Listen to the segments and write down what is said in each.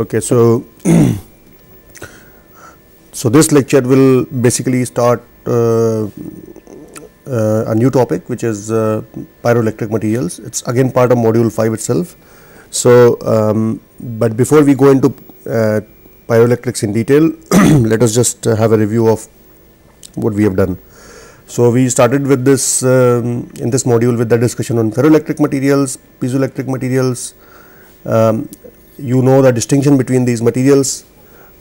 Okay, so, so this lecture will basically start uh, uh, a new topic which is uh, pyroelectric materials. It is again part of module 5 itself. So, um, but before we go into uh, pyroelectrics in detail, let us just have a review of what we have done. So, we started with this um, in this module with the discussion on ferroelectric materials, piezoelectric materials, um, you know the distinction between these materials.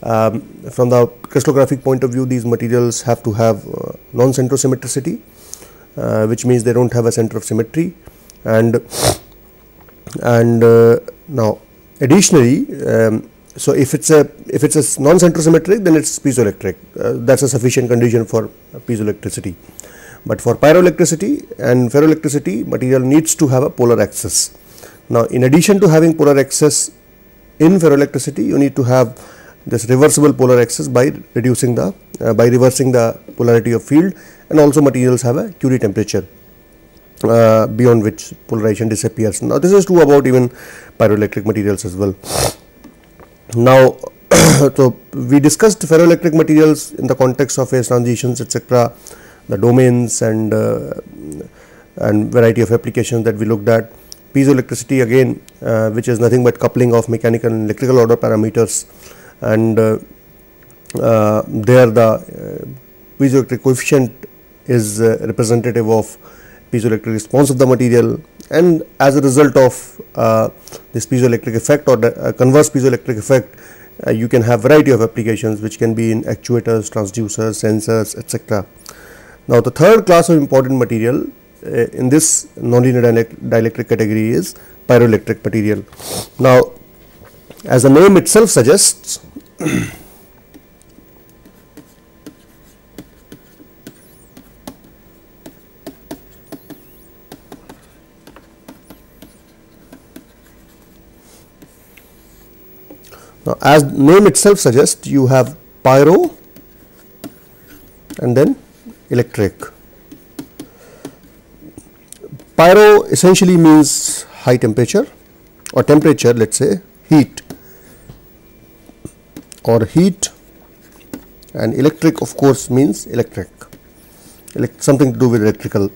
Um, from the crystallographic point of view, these materials have to have uh, non-centrosymmetricity, uh, which means they don't have a center of symmetry. And and uh, now, additionally, um, so if it's a if it's a non-centrosymmetric, then it's piezoelectric. Uh, that's a sufficient condition for piezoelectricity. But for pyroelectricity and ferroelectricity, material needs to have a polar axis. Now, in addition to having polar axis, in ferroelectricity you need to have this reversible polar axis by reducing the uh, by reversing the polarity of field and also materials have a Curie temperature uh, beyond which polarization disappears. Now this is true about even pyroelectric materials as well. Now so we discussed ferroelectric materials in the context of phase transitions etc the domains and uh, and variety of applications that we looked at piezoelectricity again uh, which is nothing but coupling of mechanical and electrical order parameters and uh, uh, there the uh, piezoelectric coefficient is uh, representative of piezoelectric response of the material and as a result of uh, this piezoelectric effect or the converse piezoelectric effect you can have variety of applications which can be in actuators, transducers, sensors etc. Now the third class of important material uh, in this nonlinear dielectric category is pyroelectric material. Now, as the name itself suggests, Now, as name itself suggests, you have pyro and then electric. Pyro essentially means high temperature or temperature let us say heat or heat and electric of course means electric, something to do with electrical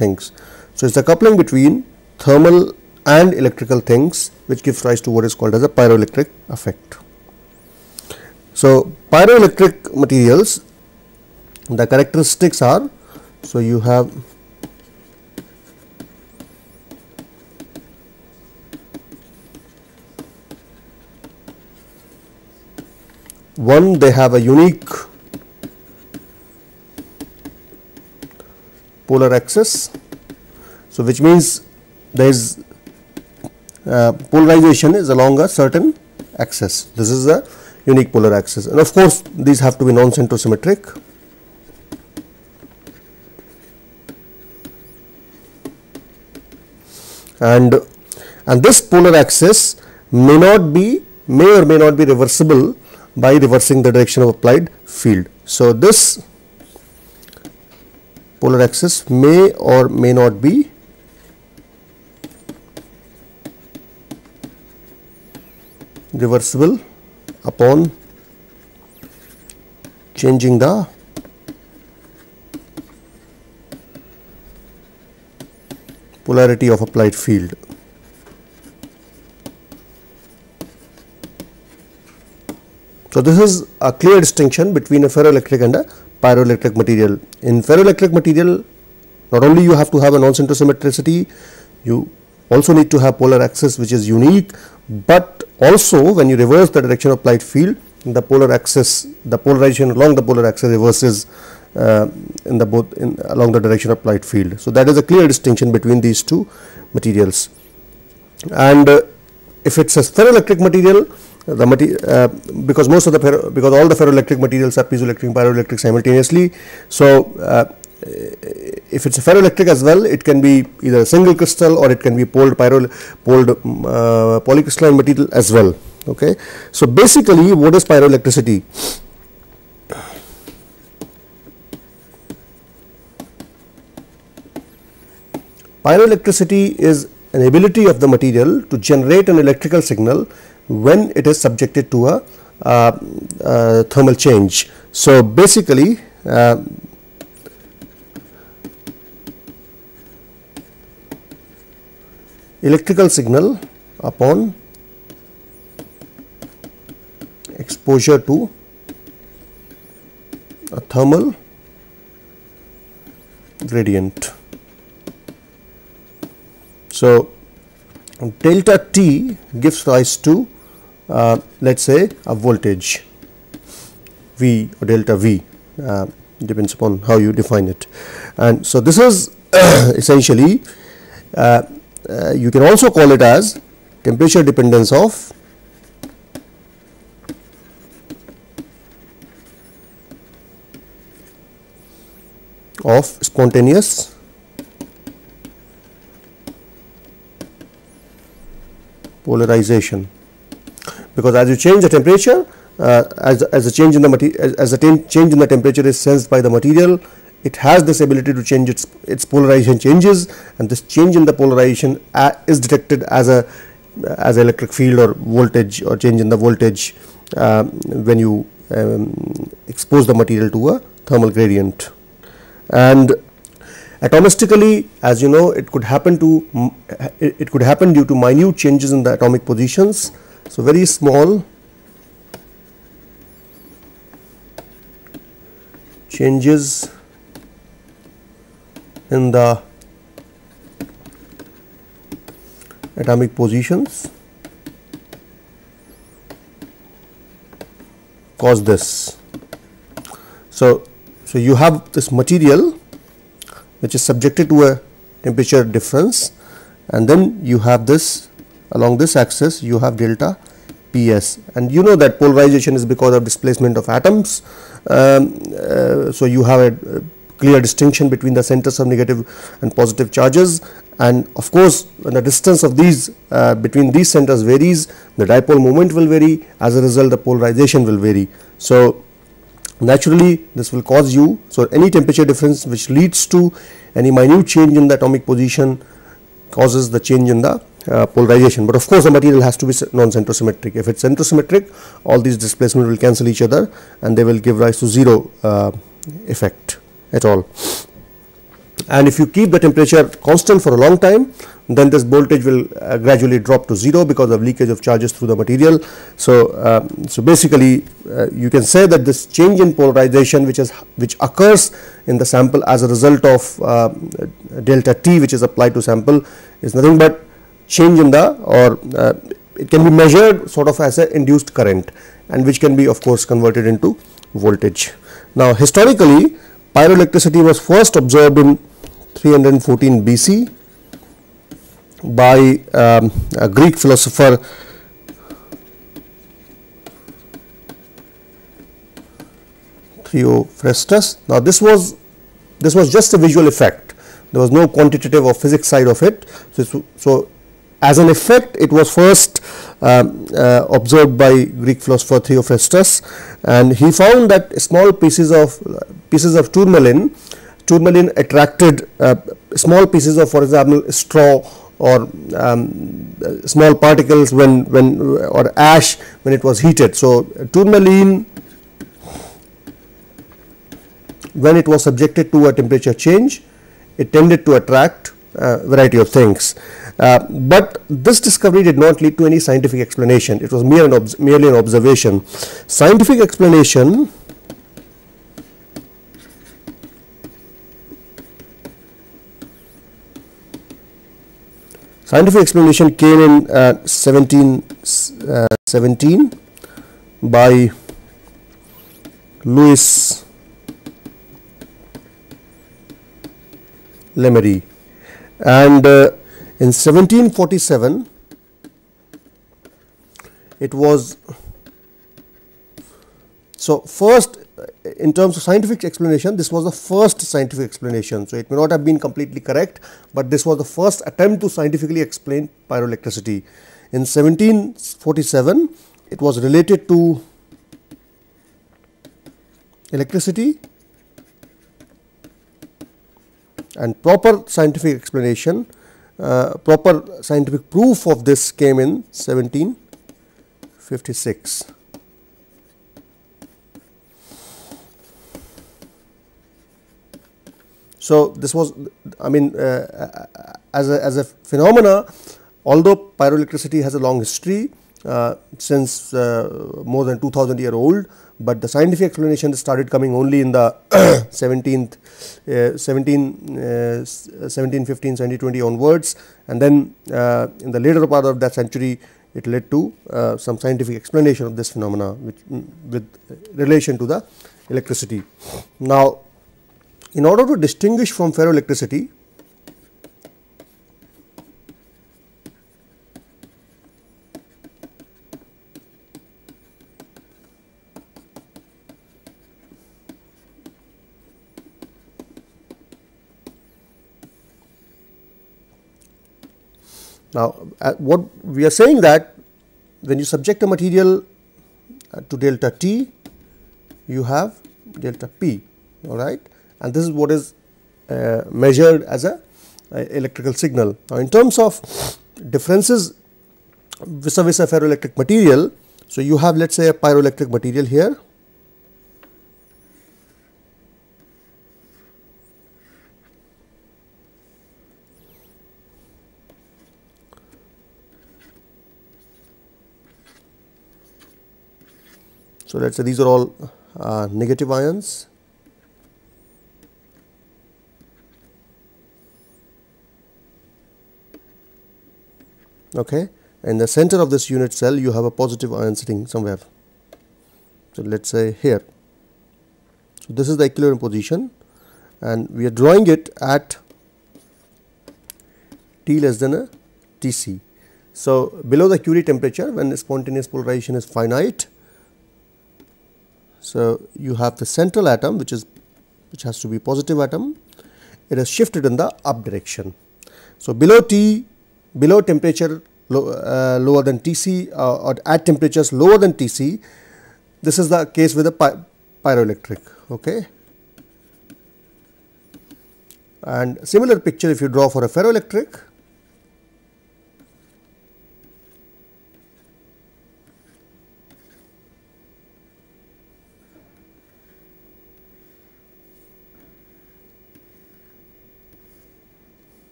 things. So, it is the coupling between thermal and electrical things which gives rise to what is called as a pyroelectric effect. So, pyroelectric materials the characteristics are so you have one they have a unique polar axis. So, which means there is uh, polarization is along a certain axis this is the unique polar axis and of course, these have to be non centrosymmetric. and and this polar axis may not be may or may not be reversible by reversing the direction of applied field. So, this polar axis may or may not be reversible upon changing the polarity of applied field. So, this is a clear distinction between a ferroelectric and a pyroelectric material. In ferroelectric material, not only you have to have a non-center symmetricity, you also need to have polar axis which is unique, but also when you reverse the direction of applied field, the polar axis, the polarization along the polar axis reverses uh, in the both in along the direction of applied field. So, that is a clear distinction between these two materials. And uh, if it is a ferroelectric material, the uh, because most of the because all the ferroelectric materials are piezoelectric and pyroelectric simultaneously. So uh, if it's a ferroelectric as well, it can be either a single crystal or it can be poled pyro uh, polycrystalline material as well. Okay. So basically, what is pyroelectricity? Pyroelectricity is an ability of the material to generate an electrical signal when it is subjected to a uh, uh, thermal change. So, basically uh, electrical signal upon exposure to a thermal gradient. So, delta T gives rise to uh, let us say a voltage V or delta V uh, depends upon how you define it. And so, this is essentially uh, uh, you can also call it as temperature dependence of of spontaneous polarization because as you change the temperature uh, as, as a change in the as, as a change in the temperature is sensed by the material it has this ability to change its its polarization changes and this change in the polarization uh, is detected as a as electric field or voltage or change in the voltage um, when you um, expose the material to a thermal gradient and atomistically as you know it could happen to it could happen due to minute changes in the atomic positions so, very small changes in the atomic positions cause this. So, so you have this material which is subjected to a temperature difference and then you have this along this axis you have delta PS and you know that polarization is because of displacement of atoms. Um, uh, so, you have a, uh, clear distinction between the centers of negative and positive charges and of course, when the distance of these uh, between these centers varies the dipole moment will vary as a result the polarization will vary. So, naturally this will cause you. So, any temperature difference which leads to any minute change in the atomic position causes the change in the uh, polarization but of course the material has to be non-centrosymmetric if it's centrosymmetric all these displacement will cancel each other and they will give rise to zero uh, effect at all and if you keep the temperature constant for a long time then this voltage will uh, gradually drop to 0 because of leakage of charges through the material. So, uh, so basically uh, you can say that this change in polarization which is which occurs in the sample as a result of uh, delta T which is applied to sample is nothing but change in the or uh, it can be measured sort of as a induced current and which can be of course converted into voltage. Now historically pyroelectricity was first observed in 314 BC by um, a Greek philosopher Theophrastus. Now, this was this was just a visual effect. There was no quantitative or physics side of it. So, so as an effect, it was first um, uh, observed by Greek philosopher Theophrastus, and he found that small pieces of pieces of tourmaline Tourmaline attracted uh, small pieces of for example straw or um, small particles when when or ash when it was heated. So, tourmaline when it was subjected to a temperature change it tended to attract uh, variety of things. Uh, but this discovery did not lead to any scientific explanation. It was mere an merely an observation. Scientific explanation Scientific explanation came in 1717 uh, uh, by Louis Lemery and uh, in 1747 it was so first in terms of scientific explanation, this was the first scientific explanation. So, it may not have been completely correct, but this was the first attempt to scientifically explain pyroelectricity. In 1747, it was related to electricity and proper scientific explanation, uh, proper scientific proof of this came in 1756. So, this was I mean uh, uh, as, a, as a phenomena although pyroelectricity has a long history uh, since uh, more than 2000 year old, but the scientific explanation started coming only in the 17th, uh, 17, 1715, uh, 1720 onwards and then in the later part of that century it led to some scientific explanation of this phenomena which mm, with relation to the electricity. Now, in order to distinguish from ferroelectricity, Now, uh, what we are saying that when you subject a material uh, to delta t, you have delta p, all right and this is what is uh, measured as a uh, electrical signal. Now, in terms of differences vis-a-vis -vis a ferroelectric material, so you have let us say a pyroelectric material here. So, let us say these are all uh, negative ions okay in the center of this unit cell you have a positive ion sitting somewhere so let's say here so this is the equilibrium position and we are drawing it at T less than a TC. So, below the Curie temperature when the spontaneous polarization is finite. So, you have the central atom which is which has to be positive atom it has shifted in the up direction. So, below T below temperature uh, lower than TC uh, or at temperatures lower than TC. This is the case with the py pyroelectric. Okay. And similar picture if you draw for a ferroelectric,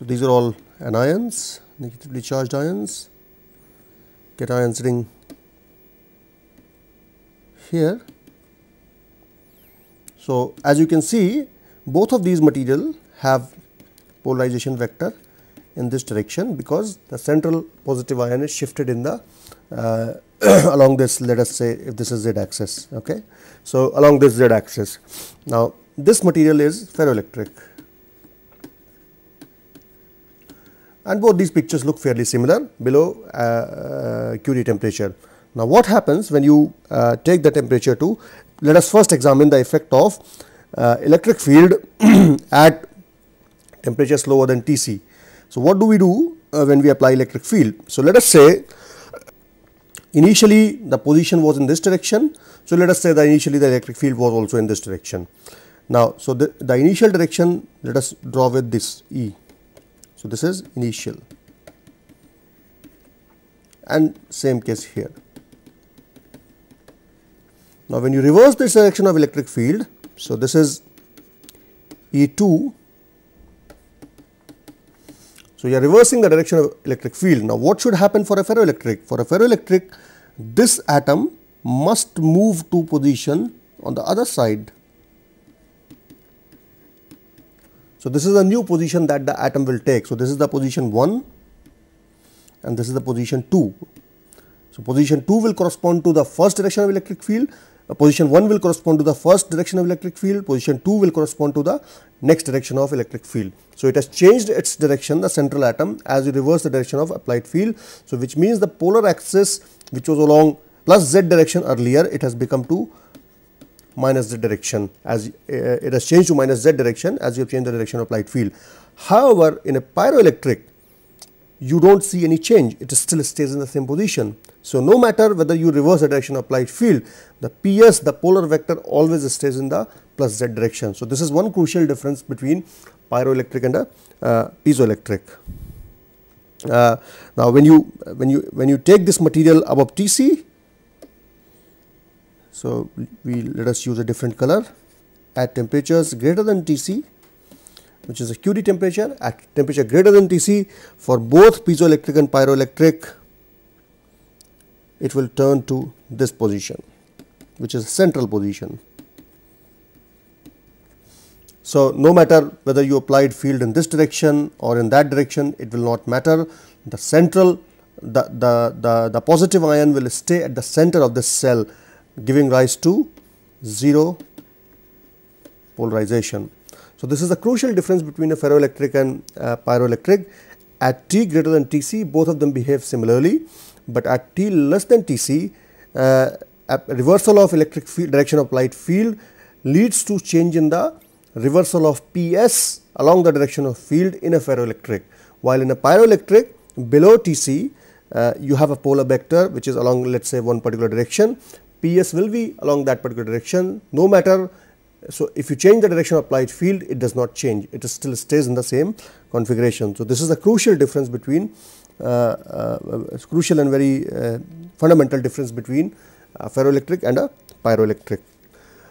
So, these are all anions, negatively charged ions, cations ring here. So, as you can see both of these material have polarization vector in this direction because the central positive ion is shifted in the uh, along this let us say if this is z axis okay so along this z axis now this material is ferroelectric and both these pictures look fairly similar below uh, uh, Curie temperature. Now, what happens when you uh, take the temperature to let us first examine the effect of uh, electric field at temperatures lower than Tc. So, what do we do uh, when we apply electric field? So, let us say initially the position was in this direction. So, let us say that initially the electric field was also in this direction. Now, so the, the initial direction let us draw with this E so, this is initial and same case here. Now, when you reverse this direction of electric field, so this is E 2. So, you are reversing the direction of electric field. Now, what should happen for a ferroelectric? For a ferroelectric, this atom must move to position on the other side So, this is a new position that the atom will take. So, this is the position 1 and this is the position 2. So, position 2 will correspond to the first direction of electric field, uh, position 1 will correspond to the first direction of electric field, position 2 will correspond to the next direction of electric field. So, it has changed its direction the central atom as you reverse the direction of applied field. So, which means the polar axis which was along plus z direction earlier it has become to minus z direction as uh, it has changed to minus z direction as you have changed the direction of light field. However, in a pyroelectric you do not see any change it still stays in the same position. So, no matter whether you reverse the direction of light field the PS the polar vector always stays in the plus z direction. So, this is one crucial difference between pyroelectric and a uh, piezoelectric. Uh, now, when you when you when you take this material above TC so we let us use a different color at temperatures greater than Tc which is a QD temperature at temperature greater than Tc for both piezoelectric and pyroelectric it will turn to this position which is central position. So, no matter whether you applied field in this direction or in that direction it will not matter the central the, the, the, the positive ion will stay at the center of the cell giving rise to 0 polarization. So, this is the crucial difference between a ferroelectric and a pyroelectric. At T greater than Tc, both of them behave similarly, but at T less than Tc, uh, reversal of electric field direction of light field leads to change in the reversal of PS along the direction of field in a ferroelectric. While in a pyroelectric, below Tc, uh, you have a polar vector which is along let us say one particular direction PS will be along that particular direction no matter. So, if you change the direction of applied field it does not change it still stays in the same configuration. So, this is the crucial difference between uh, uh, crucial and very uh, fundamental difference between ferroelectric and a pyroelectric.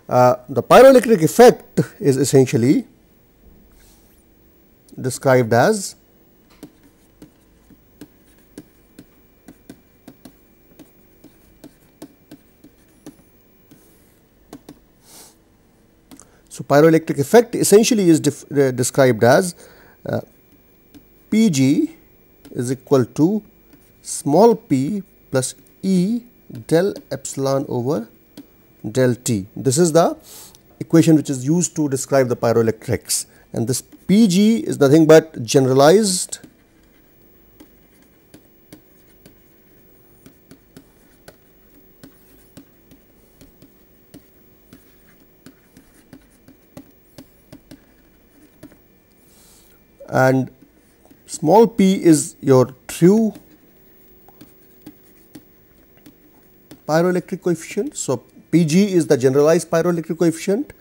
Uh, the pyroelectric effect is essentially described as So, pyroelectric effect essentially is uh, described as uh, Pg is equal to small p plus E del epsilon over del T. This is the equation which is used to describe the pyroelectrics and this Pg is nothing but generalized and small p is your true pyroelectric coefficient. So, Pg is the generalized pyroelectric coefficient,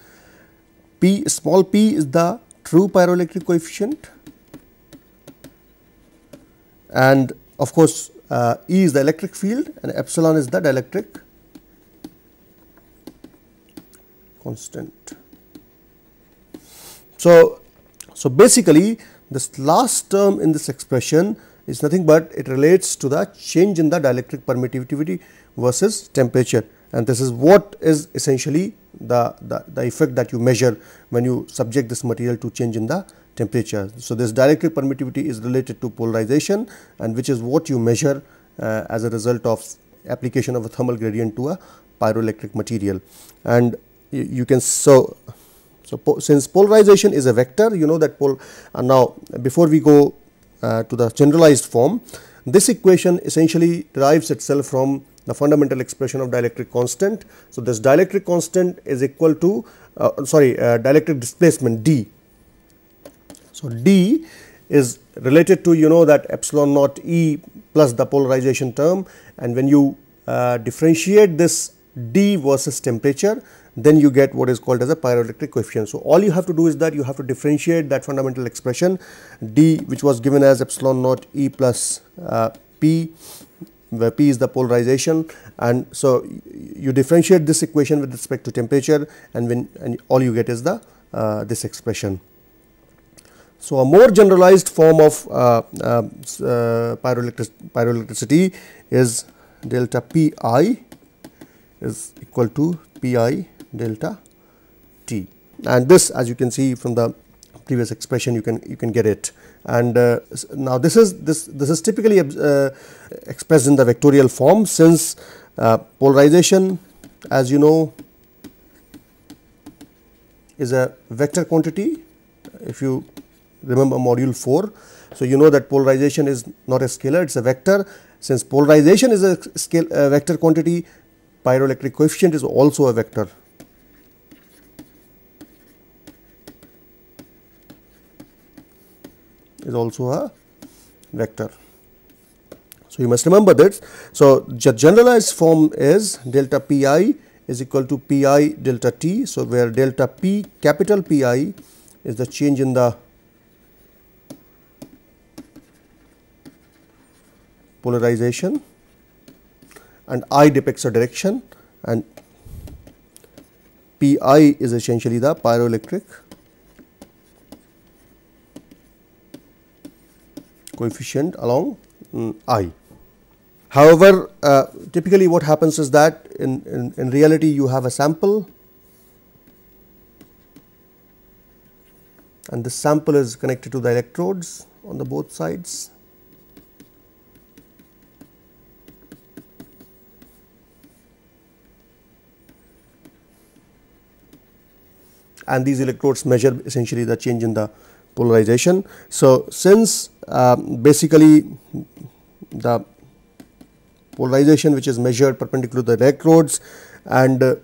P small p is the true pyroelectric coefficient and of course, uh, E is the electric field and epsilon is the dielectric constant. So, so basically this last term in this expression is nothing but it relates to the change in the dielectric permittivity versus temperature and this is what is essentially the, the, the effect that you measure when you subject this material to change in the temperature. So, this dielectric permittivity is related to polarization and which is what you measure uh, as a result of application of a thermal gradient to a pyroelectric material and you, you can so so, po since polarization is a vector, you know that pol uh, now before we go uh, to the generalized form, this equation essentially derives itself from the fundamental expression of dielectric constant. So, this dielectric constant is equal to uh, sorry uh, dielectric displacement d. So, d is related to you know that epsilon naught e plus the polarization term and when you uh, differentiate this d versus temperature then you get what is called as a pyroelectric coefficient. So, all you have to do is that you have to differentiate that fundamental expression D which was given as epsilon naught E plus uh, P where P is the polarization and so you differentiate this equation with respect to temperature and when and all you get is the uh, this expression. So, a more generalized form of uh, um, uh, pyroelectric, pyroelectricity is delta P i is equal to P i delta t and this as you can see from the previous expression you can you can get it and uh, now this is this this is typically uh, expressed in the vectorial form since uh, polarization as you know is a vector quantity if you remember module 4 so you know that polarization is not a scalar it's a vector since polarization is a scale a uh, vector quantity pyroelectric coefficient is also a vector is also a vector. So, you must remember this. So, the generalized form is delta pi is equal to pi delta t. So, where delta p capital pi is the change in the polarization and i depicts a direction and pi is essentially the pyroelectric coefficient along um, i. However, uh, typically what happens is that in, in, in reality you have a sample and the sample is connected to the electrodes on the both sides. and these electrodes measure essentially the change in the polarization. So, since uh, basically the polarization which is measured perpendicular to the electrodes and uh,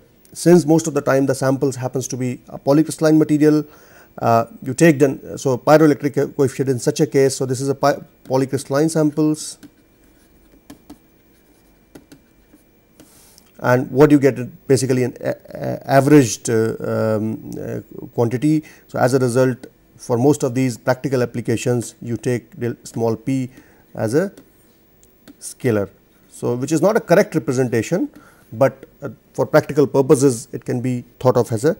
since most of the time the samples happens to be a polycrystalline material uh, you take then so pyroelectric coefficient in such a case so this is a polycrystalline samples and what you get basically an averaged uh, um, uh, quantity so as a result for most of these practical applications you take small p as a scalar. So, which is not a correct representation, but uh, for practical purposes it can be thought of as a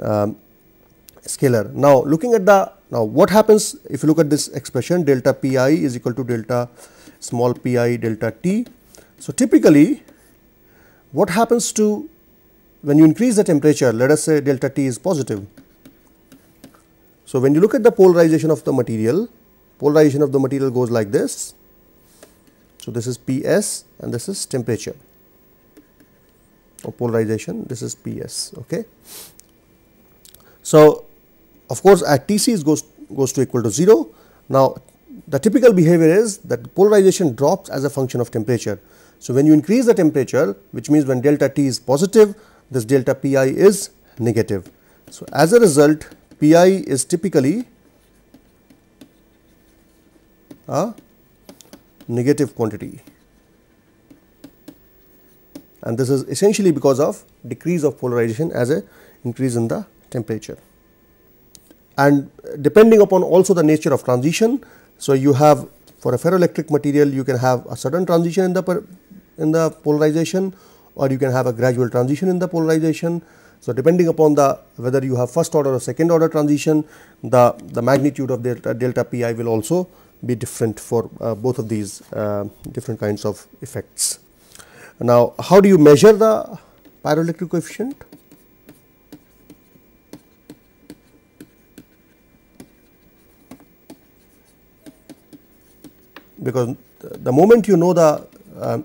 um, scalar. Now, looking at the now what happens if you look at this expression delta p i is equal to delta small p i delta t. So, typically what happens to when you increase the temperature let us say delta t is positive so, when you look at the polarization of the material, polarization of the material goes like this. So, this is P s and this is temperature or oh, polarization, this is P s. Okay. So, of course, at T c goes, goes to equal to 0. Now, the typical behavior is that polarization drops as a function of temperature. So, when you increase the temperature, which means when delta T is positive, this delta P i is negative. So, as a result, pi is typically a negative quantity and this is essentially because of decrease of polarization as a increase in the temperature. And depending upon also the nature of transition, so you have for a ferroelectric material you can have a sudden transition in the per, in the polarization or you can have a gradual transition in the polarization so, depending upon the whether you have first order or second order transition, the, the magnitude of delta, delta Pi will also be different for uh, both of these uh, different kinds of effects. Now, how do you measure the pyroelectric coefficient? Because the moment you know the uh,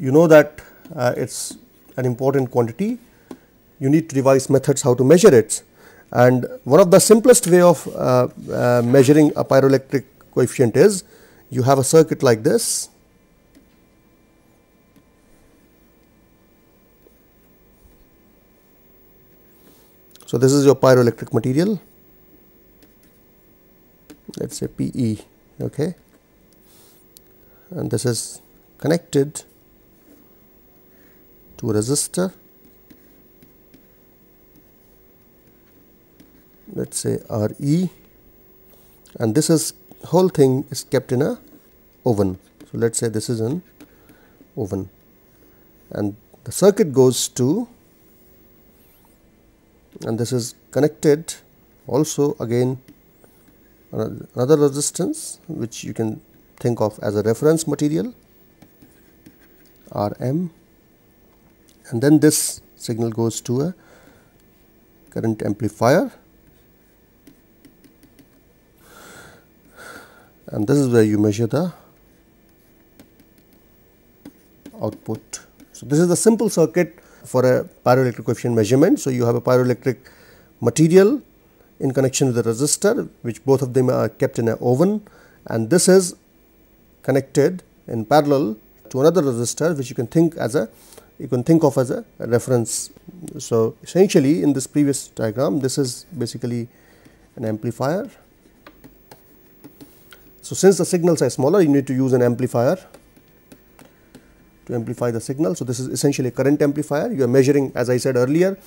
you know that uh, it is an important quantity you need to devise methods how to measure it. And one of the simplest way of uh, uh, measuring a pyroelectric coefficient is you have a circuit like this. So, this is your pyroelectric material let us say PE okay and this is connected to a resistor let's say RE and this is whole thing is kept in a oven so let's say this is an oven and the circuit goes to and this is connected also again another resistance which you can think of as a reference material Rm and then this signal goes to a current amplifier and this is where you measure the output. So, this is the simple circuit for a pyroelectric coefficient measurement. So, you have a pyroelectric material in connection with a resistor which both of them are kept in an oven and this is connected in parallel to another resistor which you can think as a you can think of as a reference. So, essentially in this previous diagram this is basically an amplifier so, since the signals are smaller, you need to use an amplifier to amplify the signal. So, this is essentially a current amplifier. You are measuring as I said earlier,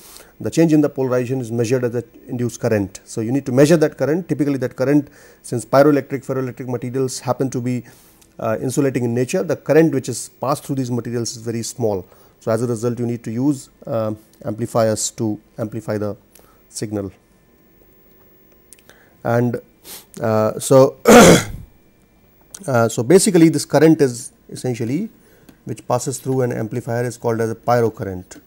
the change in the polarization is measured as the induced current. So, you need to measure that current. Typically that current since pyroelectric, ferroelectric materials happen to be uh, insulating in nature, the current which is passed through these materials is very small. So, as a result you need to use uh, amplifiers to amplify the signal. And uh, so, Uh, so, basically this current is essentially which passes through an amplifier is called as a pyrocurrent.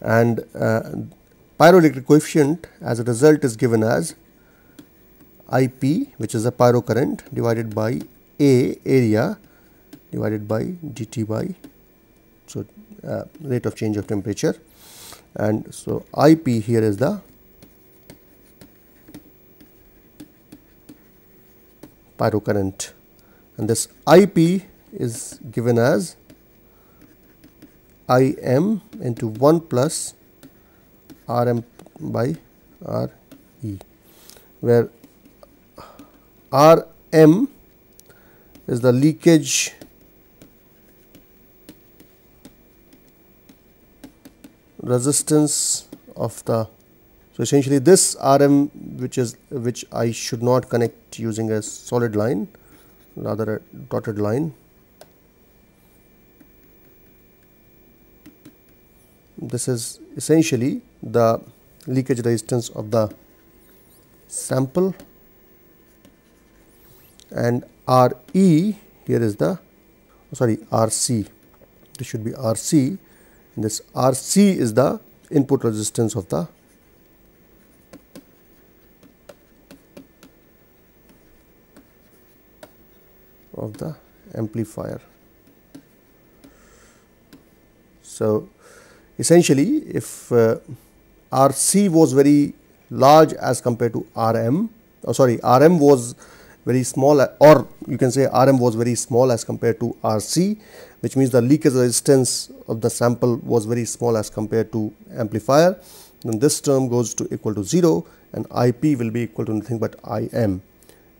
And uh, pyroelectric coefficient as a result is given as IP which is a pyrocurrent divided by A area divided by dt by so uh, rate of change of temperature and so IP here is the pyrocurrent and this IP is given as Im into 1 plus Rm by Re where Rm is the leakage resistance of the so essentially this RM which is which I should not connect using a solid line rather a dotted line. This is essentially the leakage resistance of the sample and RE here is the sorry RC this should be RC this RC is the input resistance of the of the amplifier. So, essentially if uh, RC was very large as compared to RM oh sorry RM was very small or you can say RM was very small as compared to RC which means the leakage resistance of the sample was very small as compared to amplifier then this term goes to equal to 0 and IP will be equal to nothing but IM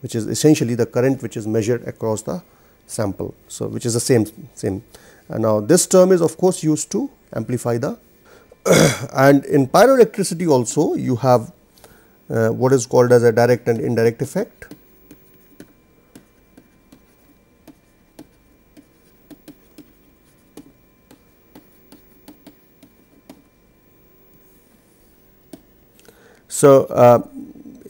which is essentially the current which is measured across the sample. So, which is the same same and now this term is of course used to amplify the and in pyroelectricity also you have uh, what is called as a direct and indirect effect. So, uh,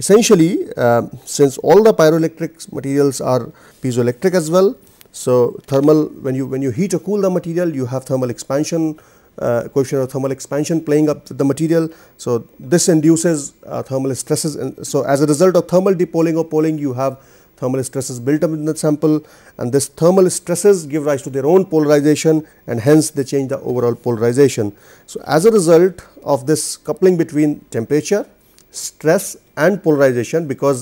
Essentially, uh, since all the pyroelectric materials are piezoelectric as well, so thermal when you when you heat or cool the material, you have thermal expansion uh, coefficient of thermal expansion playing up the material. So this induces uh, thermal stresses, and so as a result of thermal depoling or poling, you have thermal stresses built up in the sample and this thermal stresses give rise to their own polarization and hence they change the overall polarization. So, as a result of this coupling between temperature, stress and polarization because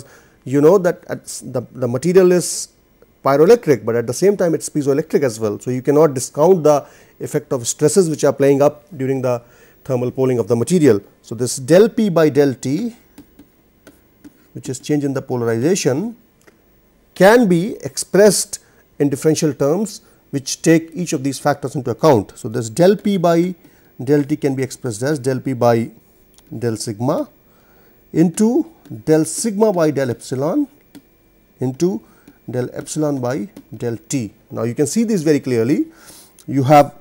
you know that the, the material is pyroelectric, but at the same time it is piezoelectric as well. So, you cannot discount the effect of stresses which are playing up during the thermal poling of the material. So, this del P by del T which is change in the polarization can be expressed in differential terms which take each of these factors into account. So, this del P by del T can be expressed as del P by del sigma into del sigma by del epsilon into del epsilon by del t. Now, you can see this very clearly. You have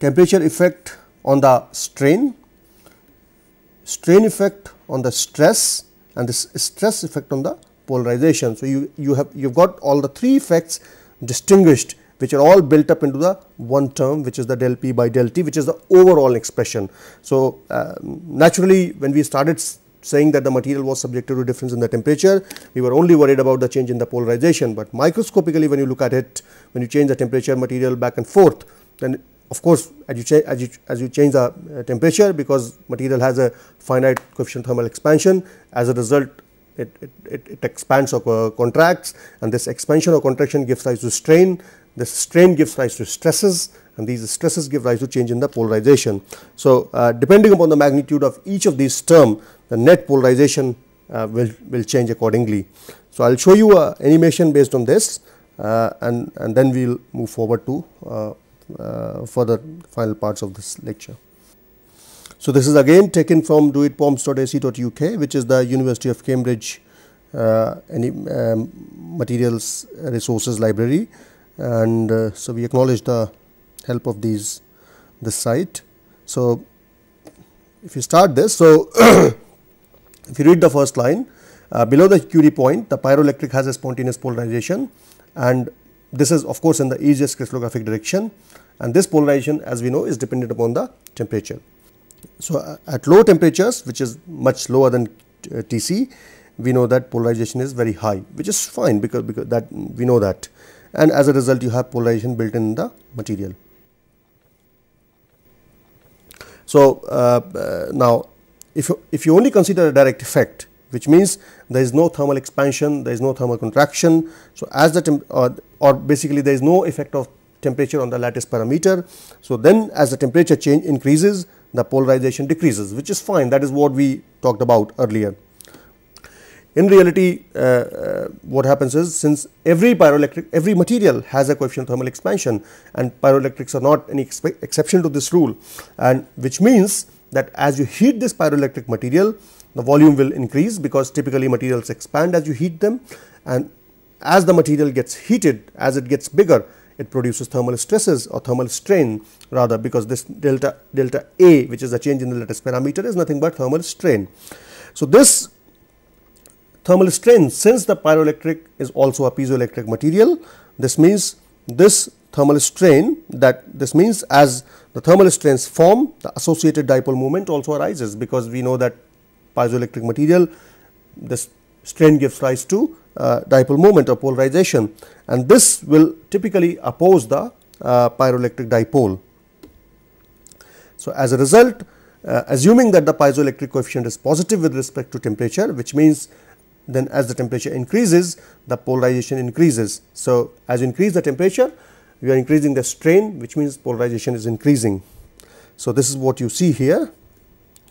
temperature effect on the strain, strain effect on the stress and this stress effect on the polarization. So, you, you have you have got all the three effects distinguished which are all built up into the one term which is the del p by del t which is the overall expression. So, uh, naturally when we started saying that the material was subjected to difference in the temperature, we were only worried about the change in the polarization, but microscopically when you look at it, when you change the temperature material back and forth, then of course, as you, as you, as you change the uh, temperature because material has a finite coefficient thermal expansion, as a result it, it, it, expands or contracts and this expansion or contraction gives rise to strain the strain gives rise to stresses and these stresses give rise to change in the polarization. So, uh, depending upon the magnitude of each of these term, the net polarization uh, will, will change accordingly. So, I will show you a animation based on this uh, and, and then we will move forward to uh, uh, further final parts of this lecture. So, this is again taken from doitpoms.ac.uk which is the University of Cambridge uh, any um, materials resources library and uh, so we acknowledge the help of these this site. So, if you start this, so if you read the first line uh, below the QD point the pyroelectric has a spontaneous polarization and this is of course in the easiest crystallographic direction and this polarization as we know is dependent upon the temperature. So, uh, at low temperatures which is much lower than uh, Tc we know that polarization is very high which is fine because, because that we know that and as a result you have polarization built in the material. So, uh, uh, now if you, if you only consider a direct effect which means there is no thermal expansion, there is no thermal contraction. So, as the or, or basically there is no effect of temperature on the lattice parameter. So, then as the temperature change increases the polarization decreases which is fine that is what we talked about earlier. In reality, uh, uh, what happens is since every pyroelectric, every material has a coefficient of thermal expansion and pyroelectrics are not any exception to this rule and which means that as you heat this pyroelectric material, the volume will increase because typically materials expand as you heat them and as the material gets heated, as it gets bigger, it produces thermal stresses or thermal strain rather because this delta delta A which is the change in the lattice parameter is nothing but thermal strain. So, this thermal strain. since the pyroelectric is also a piezoelectric material. This means this thermal strain that this means as the thermal strains form the associated dipole moment also arises because we know that piezoelectric material this strain gives rise to uh, dipole moment or polarization and this will typically oppose the uh, pyroelectric dipole. So, as a result uh, assuming that the piezoelectric coefficient is positive with respect to temperature which means then as the temperature increases the polarization increases. So, as you increase the temperature you are increasing the strain which means polarization is increasing. So, this is what you see here.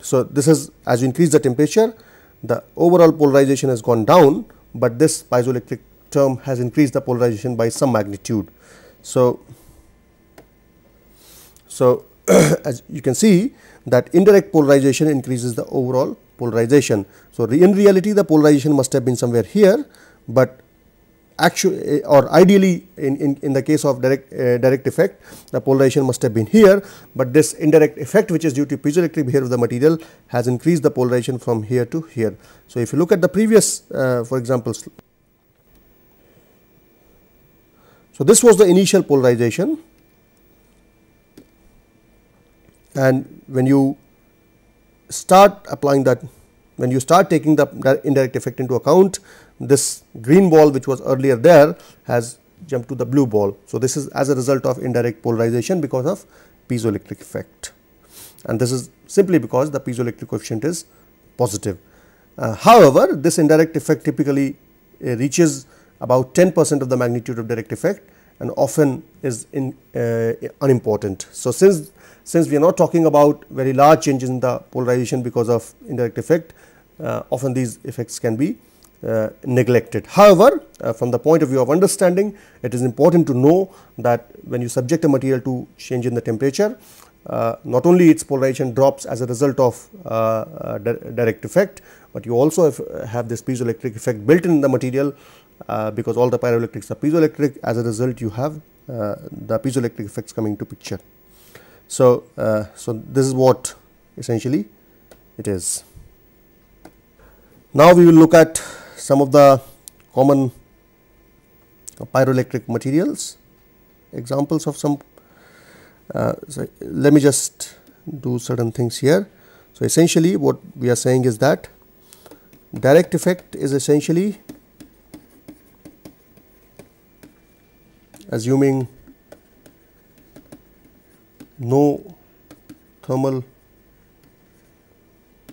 So, this is as you increase the temperature the overall polarization has gone down, but this piezoelectric term has increased the polarization by some magnitude. So, so as you can see that indirect polarization increases the overall polarization. So, in reality the polarization must have been somewhere here, but actually eh, or ideally in, in, in the case of direct uh, direct effect the polarization must have been here, but this indirect effect which is due to piezoelectric behavior of the material has increased the polarization from here to here. So, if you look at the previous uh, for example, so this was the initial polarization and when you start applying that when you start taking the indirect effect into account this green ball which was earlier there has jumped to the blue ball. So, this is as a result of indirect polarization because of piezoelectric effect and this is simply because the piezoelectric coefficient is positive. Uh, however, this indirect effect typically uh, reaches about 10 percent of the magnitude of direct effect and often is in, uh, unimportant. So, since since we are not talking about very large changes in the polarization because of indirect effect, uh, often these effects can be uh, neglected. However, uh, from the point of view of understanding, it is important to know that when you subject a material to change in the temperature, uh, not only its polarization drops as a result of uh, di direct effect, but you also have, have, this piezoelectric effect built in the material because all the pyroelectrics are piezoelectric. As a result, you have the piezoelectric effects coming to picture. So, so this is what essentially it is. Now, we will look at some of the common pyroelectric materials, examples of some. Uh, so let me just do certain things here. So, essentially what we are saying is that direct effect is essentially assuming no thermal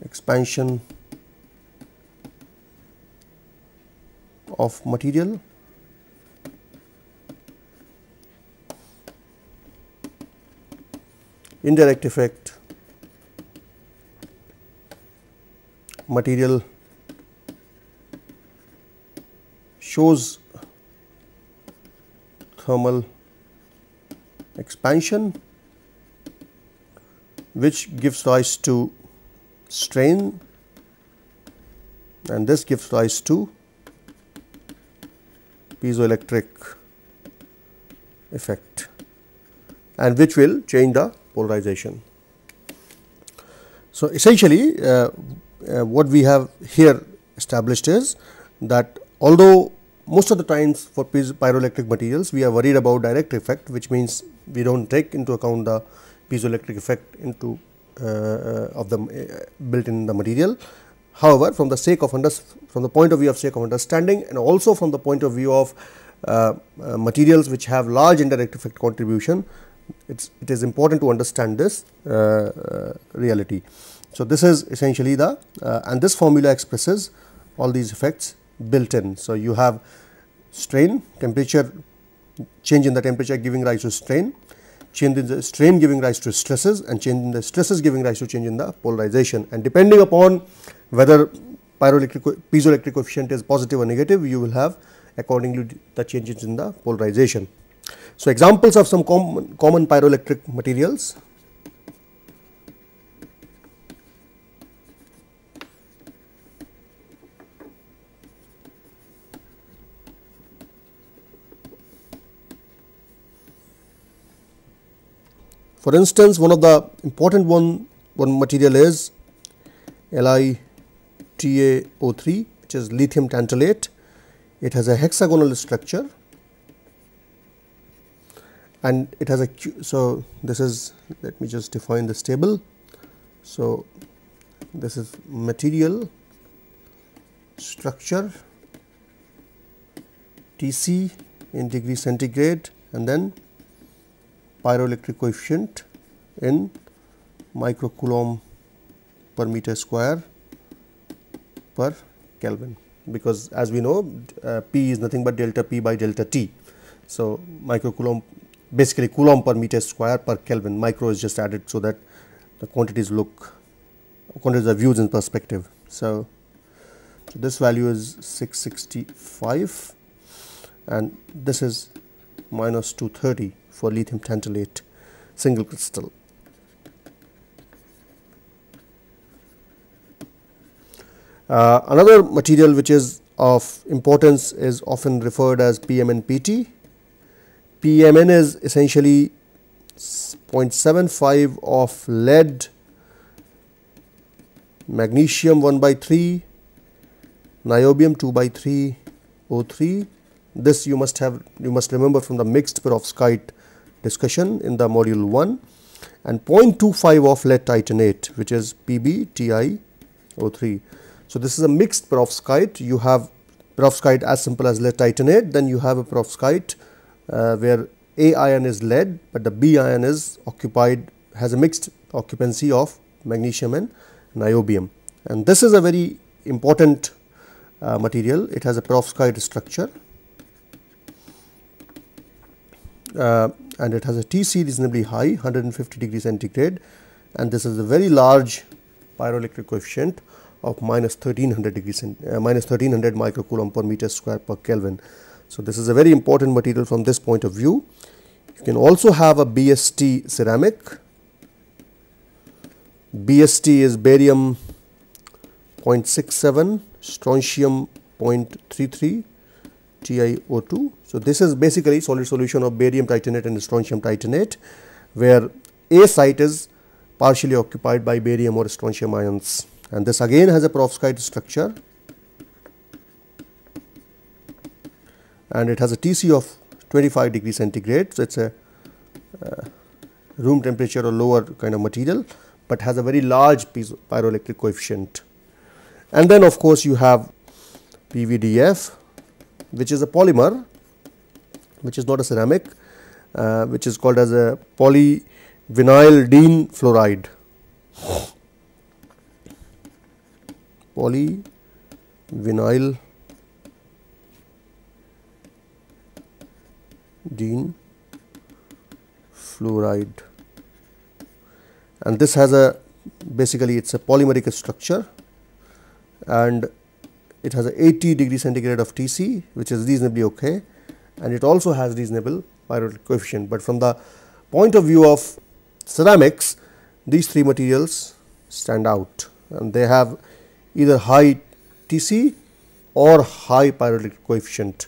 expansion of material indirect effect material shows thermal expansion which gives rise to strain and this gives rise to piezoelectric effect and which will change the polarization. So, essentially uh, uh, what we have here established is that although most of the times for pyroelectric materials we are worried about direct effect which means we do not take into account the piezoelectric effect into uh, uh of the uh, built in the material However, from the sake of under, from the point of view of sake of understanding and also from the point of view of uh, uh, materials which have large indirect effect contribution, it's, it is important to understand this uh, uh reality. So, this is essentially the uh, and this formula expresses all these effects built in. So, you have strain, temperature, change in the temperature giving rise to strain, change in the strain giving rise to stresses and change in the stresses giving rise to change in the polarization and depending upon whether pyroelectric piezoelectric coefficient is positive or negative you will have accordingly the changes in the polarization. So, examples of some com common pyroelectric materials For instance, one of the important one, one material is Li TaO3 which is lithium tantalate. It has a hexagonal structure and it has a Q. So, this is let me just define this table. So, this is material structure Tc in degree centigrade and then pyroelectric coefficient in microcoulomb per meter square per Kelvin because as we know uh, P is nothing but delta P by delta T. So, micro coulomb basically coulomb per meter square per Kelvin micro is just added so that the quantities look quantities are viewed in perspective. So, so this value is 665 and this is minus 230 for lithium tantalate single crystal. Uh, another material which is of importance is often referred as PMN PT. PMN is essentially 0.75 of lead, magnesium 1 by 3, niobium 2 by 3, O3. This you must have you must remember from the mixed perovskite discussion in the module 1 and 0.25 of lead titanate which is PbTiO3. So, this is a mixed perovskite. You have perovskite as simple as lead titanate, then you have a perovskite uh, where A ion is lead, but the B ion is occupied has a mixed occupancy of magnesium and niobium. And this is a very important uh, material. It has a perovskite structure uh, and it has a TC reasonably high 150 degree centigrade and this is a very large pyroelectric coefficient of minus 1300 degrees and uh, minus 1300 microcoulomb per meter square per Kelvin. So, this is a very important material from this point of view. You can also have a BST ceramic. BST is barium 0.67, strontium 0.33, TiO2. So, this is basically solid solution of barium titanate and strontium titanate where A site is partially occupied by barium or strontium ions and this again has a perovskite structure and it has a TC of 25 degree centigrade. So, it is a uh, room temperature or lower kind of material, but has a very large pyroelectric coefficient. And then of course, you have PVDF which is a polymer which is not a ceramic uh, which is called as a polyvinyl diene fluoride polyvinyl dene fluoride and this has a basically it is a polymeric structure and it has a 80 degree centigrade of TC which is reasonably okay and it also has reasonable pyrolytic coefficient. But from the point of view of ceramics these three materials stand out and they have either high TC or high pyrolytic coefficient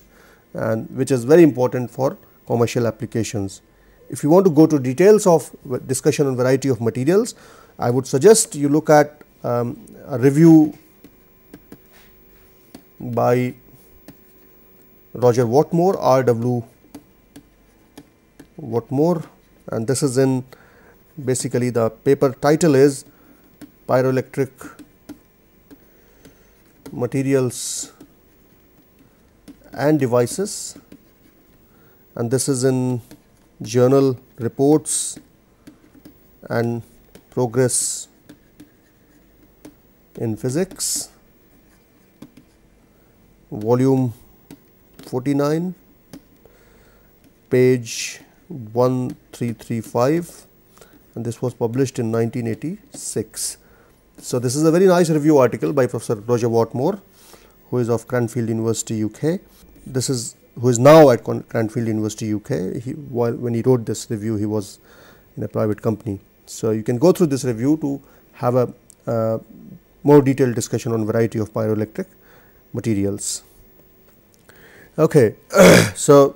and which is very important for commercial applications. If you want to go to details of discussion on variety of materials, I would suggest you look at um, a review by Roger Watmore, R. W. Watmore and this is in basically the paper title is Pyroelectric materials and devices and this is in journal reports and progress in physics volume 49 page 1335 and this was published in 1986 so this is a very nice review article by Professor Roger Watmore, who is of Cranfield University, UK. This is who is now at Cranfield University, UK. He, while when he wrote this review, he was in a private company. So you can go through this review to have a uh, more detailed discussion on variety of pyroelectric materials. Okay, so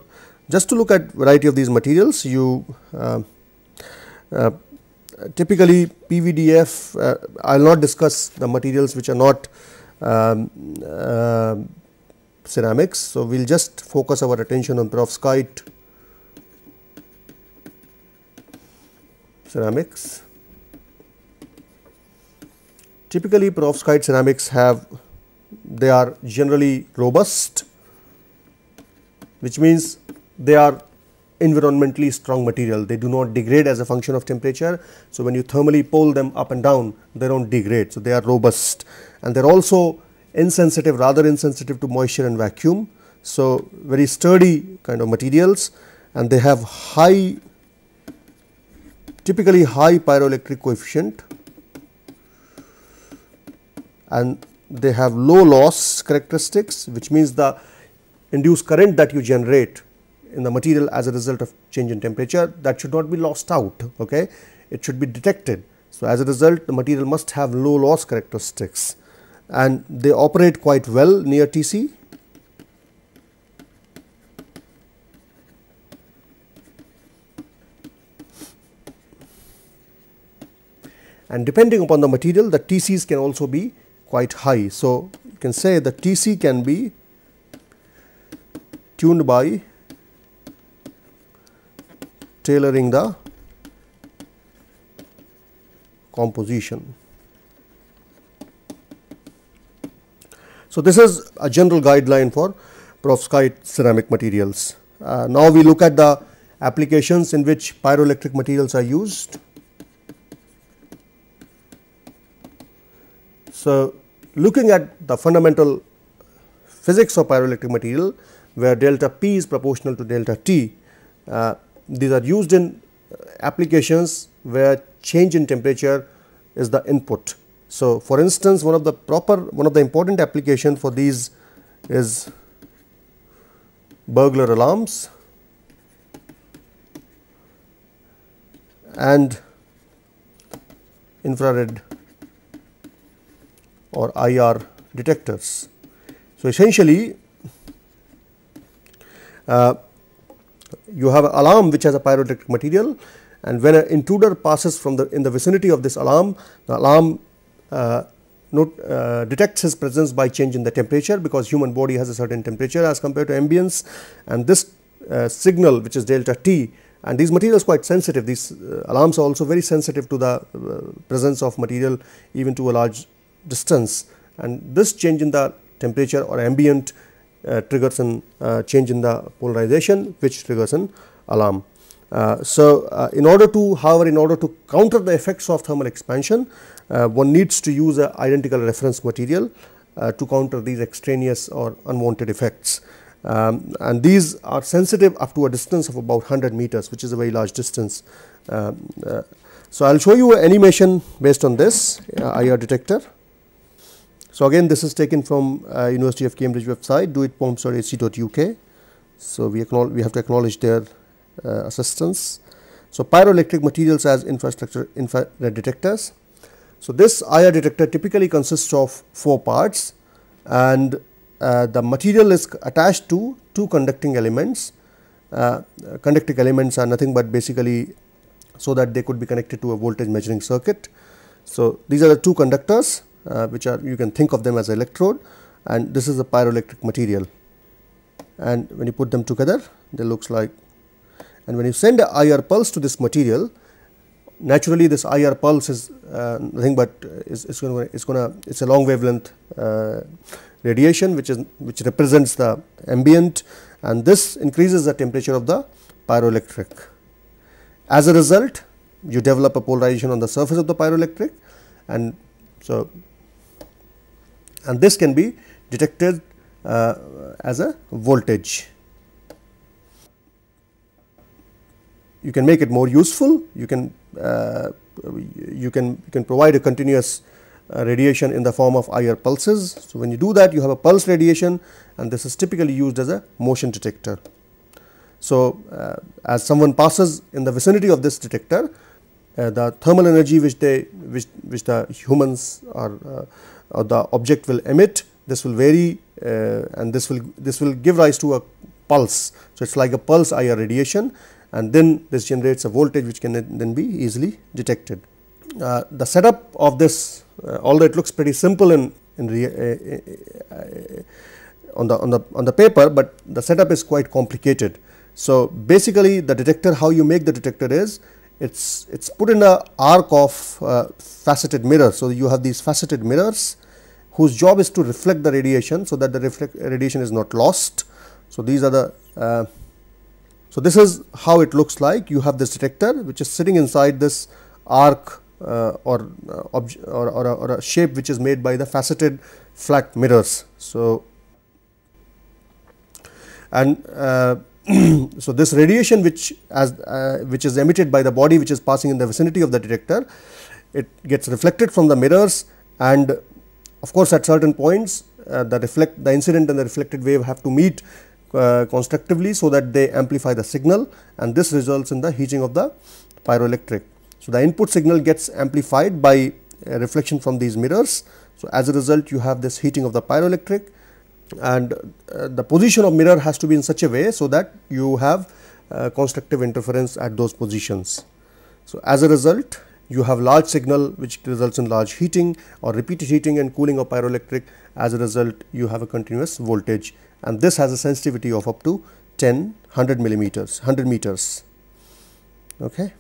just to look at variety of these materials, you uh, uh, uh, typically PVDF, I uh, will not discuss the materials which are not um, uh, ceramics. So, we will just focus our attention on perovskite ceramics. Typically perovskite ceramics have they are generally robust which means they are environmentally strong material. They do not degrade as a function of temperature. So, when you thermally pull them up and down, they do not degrade. So, they are robust and they are also insensitive rather insensitive to moisture and vacuum. So, very sturdy kind of materials and they have high typically high pyroelectric coefficient and they have low loss characteristics which means the induced current that you generate in the material as a result of change in temperature that should not be lost out okay it should be detected so as a result the material must have low loss characteristics and they operate quite well near tc and depending upon the material the TCs can also be quite high. So, you can say the TC can be tuned by tailoring the composition. So, this is a general guideline for perovskite ceramic materials. Uh, now, we look at the applications in which pyroelectric materials are used. So, looking at the fundamental physics of pyroelectric material where delta P is proportional to delta T, uh, these are used in uh, applications where change in temperature is the input. So, for instance, one of the proper one of the important application for these is burglar alarms and infrared or IR detectors. So, essentially uh, you have an alarm which has a pyroelectric material and when an intruder passes from the in the vicinity of this alarm, the alarm uh, note, uh, detects his presence by change in the temperature because human body has a certain temperature as compared to ambience and this uh, signal which is delta T and these materials quite sensitive these uh, alarms are also very sensitive to the uh, presence of material even to a large distance and this change in the temperature or ambient uh, triggers an uh, change in the polarization which triggers an alarm. Uh, so, in order to however in order to counter the effects of thermal expansion one needs to use a identical reference material to counter these extraneous or unwanted effects. Um, and these are sensitive up to a distance of about 100 meters which is a very large distance. Um, uh, so, I will show you an animation based on this uh, IR detector. So again, this is taken from uh, University of Cambridge website, doitpoems.ac.uk. So we, we have to acknowledge their uh, assistance. So pyroelectric materials as infrastructure infrared detectors. So this IR detector typically consists of four parts and uh, the material is attached to two conducting elements. Uh, conducting elements are nothing but basically so that they could be connected to a voltage measuring circuit. So these are the two conductors uh, which are you can think of them as electrode and this is a pyroelectric material and when you put them together they looks like and when you send a IR pulse to this material naturally this IR pulse is uh, nothing but uh, is, is gonna, it's gonna it's a long wavelength uh, radiation which is which represents the ambient and this increases the temperature of the pyroelectric. As a result you develop a polarization on the surface of the pyroelectric and so and this can be detected uh, as a voltage. You can make it more useful, you can uh, you can you can provide a continuous uh, radiation in the form of IR pulses. So, when you do that you have a pulse radiation and this is typically used as a motion detector. So, uh, as someone passes in the vicinity of this detector, uh, the thermal energy which they which, which the humans are uh, or the object will emit this will vary uh, and this will this will give rise to a pulse. So, it is like a pulse IR radiation and then this generates a voltage which can then be easily detected. Uh, the setup of this uh, although it looks pretty simple in, in uh, uh, on the on the on the paper but the setup is quite complicated. So, basically the detector how you make the detector is it's it's put in a arc of uh, faceted mirror. So, you have these faceted mirrors whose job is to reflect the radiation so that the reflect radiation is not lost. So, these are the uh, so this is how it looks like you have this detector which is sitting inside this arc uh, or, uh, or, or, or, or a shape which is made by the faceted flat mirrors. So, and uh, so this radiation which as uh, which is emitted by the body which is passing in the vicinity of the detector it gets reflected from the mirrors and of course at certain points uh, the reflect the incident and the reflected wave have to meet uh, constructively so that they amplify the signal and this results in the heating of the pyroelectric so the input signal gets amplified by uh, reflection from these mirrors so as a result you have this heating of the pyroelectric and uh, the position of mirror has to be in such a way so that you have uh, constructive interference at those positions. So, as a result you have large signal which results in large heating or repeated heating and cooling of pyroelectric as a result you have a continuous voltage and this has a sensitivity of up to 10 100 millimeters 100 meters. Okay.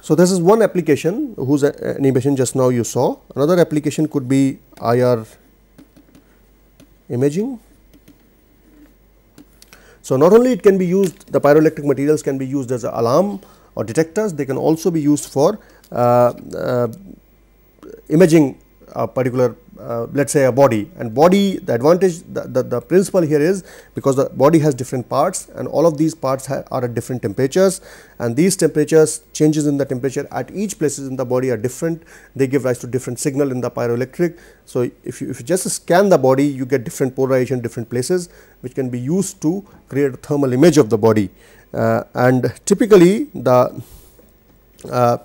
So, this is one application whose uh, animation just now you saw another application could be IR imaging. So, not only it can be used the pyroelectric materials can be used as alarm or detectors they can also be used for uh, uh, imaging a particular uh, let us say a body and body the advantage the, the, the, principle here is because the body has different parts and all of these parts are at different temperatures and these temperatures changes in the temperature at each places in the body are different they give rise to different signal in the pyroelectric. So, if you, if you just scan the body you get different polarization different places which can be used to create a thermal image of the body uh, and typically the uh,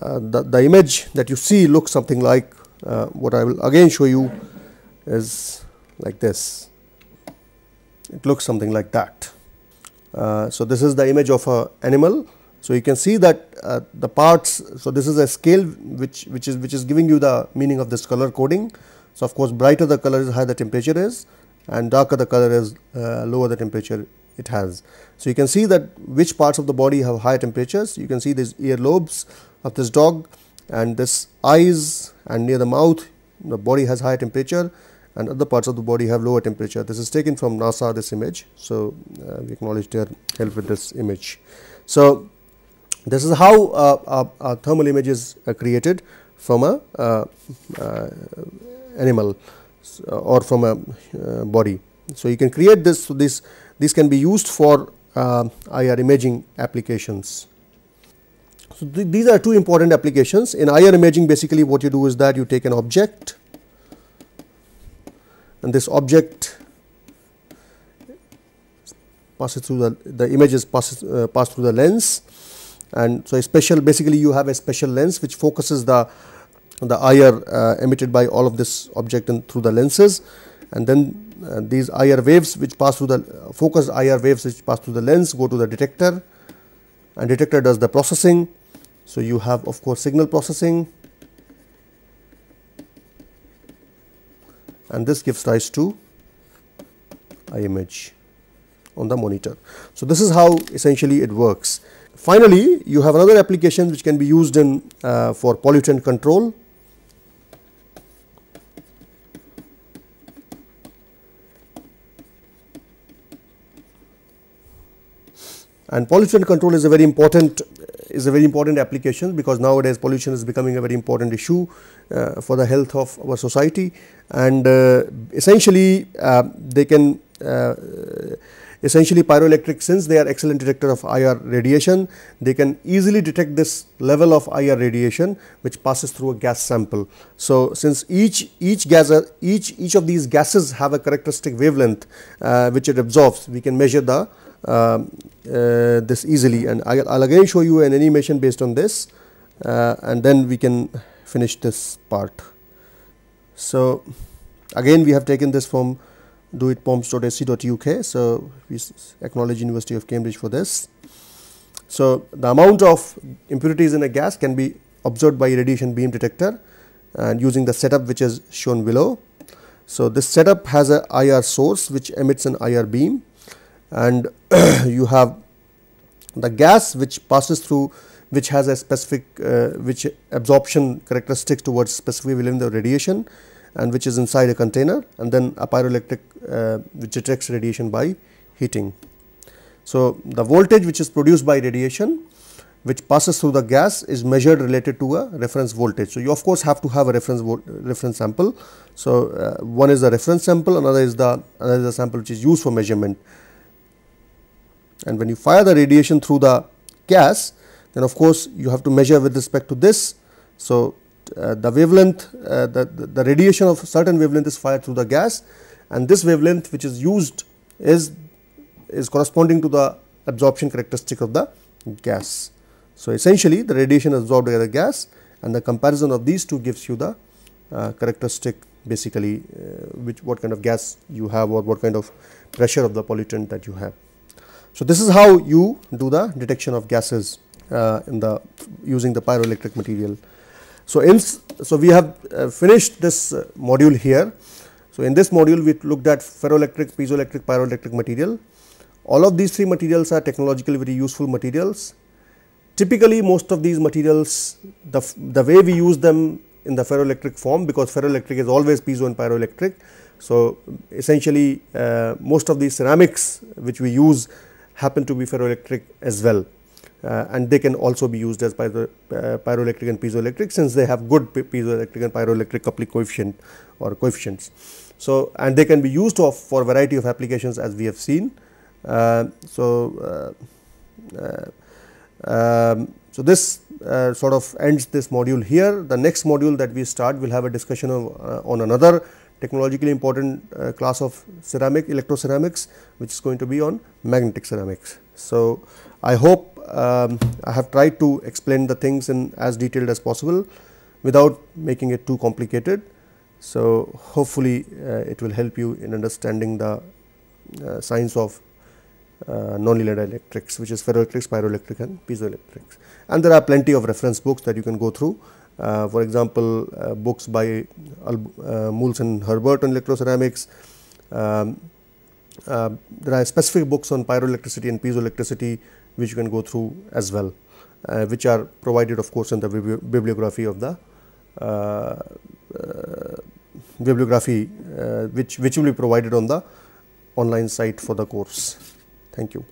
uh, the, the image that you see looks something like uh, what I will again show you is like this it looks something like that. Uh, so, this is the image of a animal. So, you can see that uh, the parts. So, this is a scale which, which is which is giving you the meaning of this color coding. So, of course, brighter the color is higher the temperature is and darker the color is uh, lower the temperature it has. So, you can see that which parts of the body have higher temperatures. You can see these ear lobes of this dog and this eyes and near the mouth the body has high temperature and other parts of the body have lower temperature this is taken from nasa this image so uh, we acknowledge their help with this image so this is how uh, uh a, thermal image is uh, created from a uh, animal or from a body so you can create this so this can be used for IR imaging applications so, th these are two important applications. In IR imaging basically what you do is that you take an object and this object passes through the, the images passes, uh, pass through the lens and so a special basically you have a special lens which focuses the the IR uh, emitted by all of this object and through the lenses and then uh, these IR waves which pass through the uh, IR waves which pass through the lens go to the detector and detector does the processing so you have of course signal processing and this gives rise to image on the monitor. So this is how essentially it works. Finally, you have another application which can be used in uh, for pollutant control. And pollutant control is a very important is a very important application because nowadays pollution is becoming a very important issue uh, for the health of our society and uh, essentially uh, they can uh, essentially pyroelectric since they are excellent detector of IR radiation they can easily detect this level of IR radiation which passes through a gas sample. So, since each each gas each each of these gases have a characteristic wavelength uh, which it absorbs we can measure the um, uh, this easily and I will again show you an animation based on this uh, and then we can finish this part. So, again we have taken this from doitpomps.ac.uk So, we acknowledge University of Cambridge for this. So, the amount of impurities in a gas can be observed by radiation beam detector and using the setup which is shown below. So, this setup has a IR source which emits an IR beam and you have the gas which passes through which has a specific uh, which absorption characteristics towards specifically within the radiation and which is inside a container and then a pyroelectric uh, which detects radiation by heating. So, the voltage which is produced by radiation which passes through the gas is measured related to a reference voltage. So, you of course have to have a reference reference sample. So, uh, one is the reference sample another is the another is the sample which is used for measurement and when you fire the radiation through the gas then of course you have to measure with respect to this. So, uh, the wavelength uh, the, the radiation of certain wavelength is fired through the gas and this wavelength which is used is is corresponding to the absorption characteristic of the gas. So, essentially the radiation absorbed by the gas and the comparison of these two gives you the uh, characteristic basically uh, which what kind of gas you have or what kind of pressure of the pollutant that you have. So, this is how you do the detection of gases uh, in the using the pyroelectric material. So, in so we have uh, finished this uh, module here. So, in this module we looked at ferroelectric, piezoelectric, pyroelectric material. All of these three materials are technologically very useful materials. Typically most of these materials the, the way we use them in the ferroelectric form because ferroelectric is always piezo and pyroelectric. So, essentially uh, most of these ceramics which we use happen to be ferroelectric as well. Uh, and they can also be used as pyro, uh, pyroelectric and piezoelectric since they have good piezoelectric and pyroelectric coupling coefficient or coefficients. So, and they can be used of, for variety of applications as we have seen. Uh, so, uh, uh, um, so this uh, sort of ends this module here. The next module that we start will have a discussion of, on another technologically important uh, class of ceramic electroceramics which is going to be on magnetic ceramics. So, I hope um, I have tried to explain the things in as detailed as possible without making it too complicated. So, hopefully uh, it will help you in understanding the uh, science of uh, non-linear electrics which is ferroelectric, pyroelectric and piezoelectrics and there are plenty of reference books that you can go through. Uh, for example, uh, books by uh, Moulson and Herbert on electroceramics. Um, there are specific books on pyroelectricity and piezoelectricity which you can go through as well, which are provided of course in the bibliography of the bibliography uh, which which will be provided on the online site for the course thank you